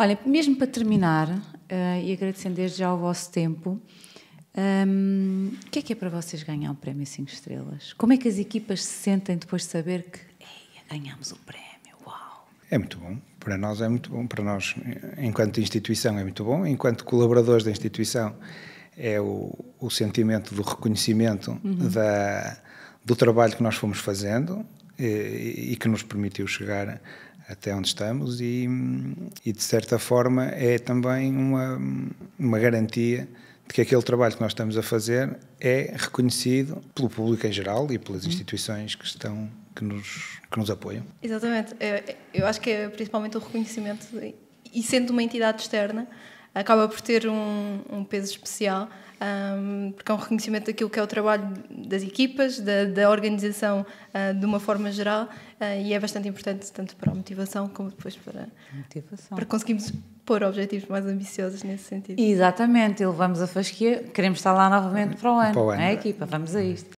Olha, mesmo para terminar, uh, e agradecendo desde já o vosso tempo, um, ehm, o que é que é para vocês ganhar o prémio 5 estrelas? Como é que as equipas se sentem depois de saber que ganhamos o prémio? Uau! É muito bom. Para nós é muito bom. Para nós, enquanto instituição, é muito bom. Enquanto colaboradores da instituição, é o, o sentimento do reconhecimento uhum. da, do trabalho que nós fomos fazendo eh, e, e que nos permitiu chegar até onde estamos e, e de certa forma é também uma, uma garantia de que aquele trabalho que nós estamos a fazer é reconhecido pelo público em geral e pelas uhum. instituições que estão que nos, que nos apoiam. Exatamente. Eu acho que é principalmente o reconhecimento e sendo uma entidade externa, acaba por ter um, um peso especial, um, porque é um reconhecimento daquilo que é o trabalho das equipas, da, da organização uh, de uma forma geral, uh, e é bastante importante tanto para a motivação como depois para, motivação. para conseguirmos pôr objetivos mais ambiciosos nesse sentido. Exatamente, levamos a fasquia, queremos estar lá novamente para o ano, para o ano. é a é. equipa, vamos a isto.